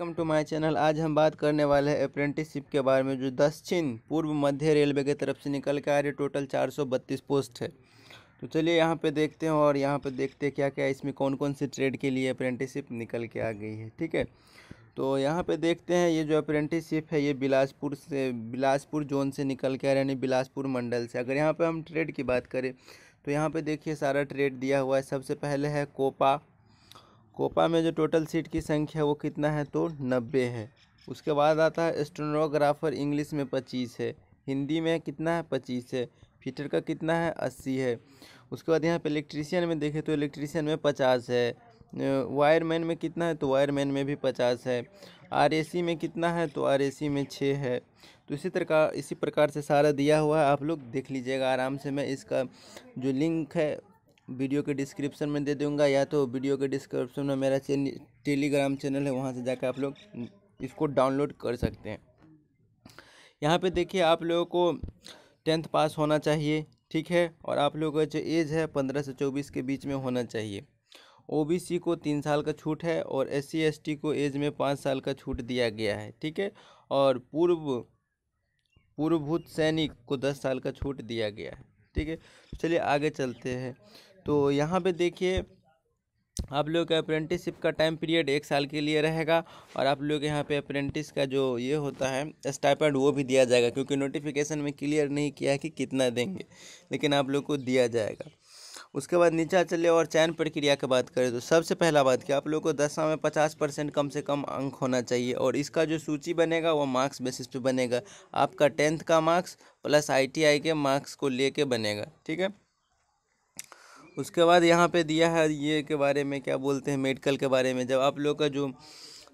welcome to my channel आज हम बात करने वाले हैं अप्रेंटिसशिप के बारे में जो दक्षिण पूर्व मध्य रेलवे की तरफ से निकल के आ रही टोटल चार सौ बत्तीस पोस्ट है तो चलिए यहाँ पे देखते हैं और यहाँ पे देखते हैं क्या क्या इसमें कौन कौन से ट्रेड के लिए अप्रेंटिसशिप निकल के आ गई है ठीक है तो यहाँ पर देखते हैं ये जो अप्रेंटिसशिप है ये बिलासपुर से बिलासपुर जोन से निकल के आ रहा यानी बिलासपुर मंडल से अगर यहाँ पर हम ट्रेड की बात करें तो यहाँ पर देखिए सारा ट्रेड दिया हुआ है सबसे पहले है कोपा कोपा में जो टोटल सीट की संख्या वो कितना है तो नब्बे है उसके बाद आता है स्टोनोग्राफर इंग्लिश में पच्चीस है हिंदी में कितना है पच्चीस है फीटर का कितना है अस्सी है उसके बाद यहाँ पे इलेक्ट्रीशियन में देखें तो इलेक्ट्रीशियन में पचास है वायरमैन में कितना है तो वायरमैन में भी पचास है आर में कितना है तो आर में छः है तो इसी प्रकार इसी प्रकार से सारा दिया हुआ है आप लोग देख लीजिएगा आराम से मैं इसका जो लिंक है वीडियो के डिस्क्रिप्शन में दे दूंगा या तो वीडियो के डिस्क्रिप्शन में मेरा चैनल टेलीग्राम चैनल है वहाँ से जाकर आप लोग इसको डाउनलोड कर सकते हैं यहाँ पे देखिए आप लोगों को टेंथ पास होना चाहिए ठीक है और आप लोगों का जो एज है पंद्रह से चौबीस के बीच में होना चाहिए ओबीसी को तीन साल का छूट है और एस सी को एज में पाँच साल का छूट दिया गया है ठीक है और पूर्व पूर्वभूत सैनिक को दस साल का छूट दिया गया है ठीक है चलिए आगे चलते हैं तो यहाँ पे देखिए आप लोग का अप्रेंटिसशिप का टाइम पीरियड एक साल के लिए रहेगा और आप लोग यहाँ पे अप्रेंटिस का जो ये होता है स्टाइपेंड वो भी दिया जाएगा क्योंकि नोटिफिकेशन में क्लियर नहीं किया है कि कितना देंगे लेकिन आप लोग को दिया जाएगा उसके बाद नीचा चले और चयन प्रक्रिया की बात करें तो सबसे पहला बात कि आप लोग को दशा में पचास परसेंट कम से कम अंक होना चाहिए और इसका जो सूची बनेगा वो मार्क्स बेसिस पे बनेगा आपका टेंथ का मार्क्स प्लस आईटीआई के मार्क्स को लेके बनेगा ठीक है उसके बाद यहाँ पे दिया है ये के बारे में क्या बोलते हैं मेडिकल के बारे में जब आप लोग का जो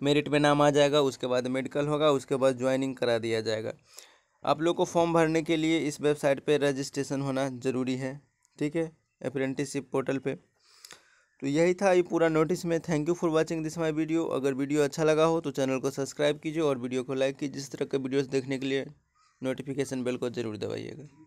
मेरिट में नाम आ जाएगा उसके बाद मेडिकल होगा उसके बाद ज्वाइनिंग करा दिया जाएगा आप लोग को फॉर्म भरने के लिए इस वेबसाइट पर रजिस्ट्रेशन होना ज़रूरी है ठीक है अप्रेंटिसिप पोर्टल पर तो यही था ये पूरा नोटिस में thank you for watching this my video अगर वीडियो अच्छा लगा हो तो चैनल को सब्सक्राइब कीजिए और वीडियो को लाइक कीजिए जिस तरह के वीडियोस देखने के लिए नोटिफिकेशन बेल को ज़रूर दबाइएगा